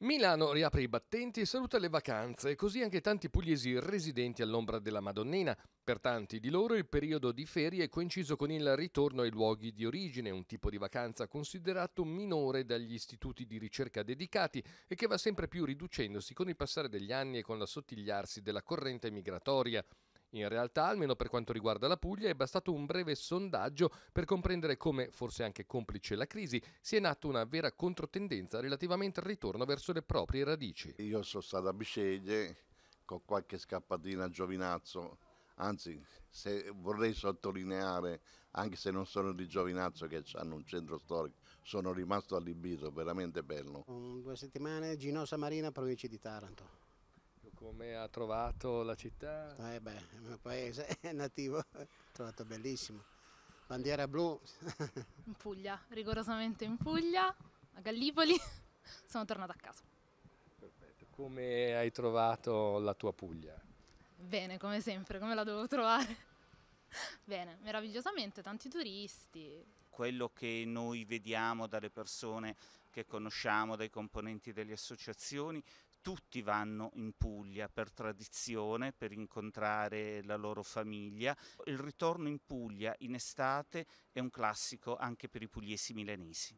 Milano riapre i battenti e saluta le vacanze, così anche tanti pugliesi residenti all'ombra della Madonnina. Per tanti di loro il periodo di ferie è coinciso con il ritorno ai luoghi di origine, un tipo di vacanza considerato minore dagli istituti di ricerca dedicati e che va sempre più riducendosi con il passare degli anni e con l'assottigliarsi della corrente migratoria. In realtà, almeno per quanto riguarda la Puglia, è bastato un breve sondaggio per comprendere come, forse anche complice la crisi, sia nata una vera controtendenza relativamente al ritorno verso le proprie radici. Io sono stato a Bisceglie con qualche scappatina a Giovinazzo, anzi vorrei sottolineare, anche se non sono di Giovinazzo che hanno un centro storico, sono rimasto allibito, veramente bello. Un, due settimane, Ginosa Marina, provincia di Taranto come ha trovato la città? Eh beh, il mio paese è nativo, ho trovato bellissimo. Bandiera blu. In Puglia, rigorosamente in Puglia, a Gallipoli, sono tornata a casa. Perfetto. Come hai trovato la tua Puglia? Bene, come sempre, come la dovevo trovare? Bene, meravigliosamente, tanti turisti. Quello che noi vediamo dalle persone che conosciamo, dai componenti delle associazioni, tutti vanno in Puglia per tradizione, per incontrare la loro famiglia. Il ritorno in Puglia in estate è un classico anche per i pugliesi milanesi.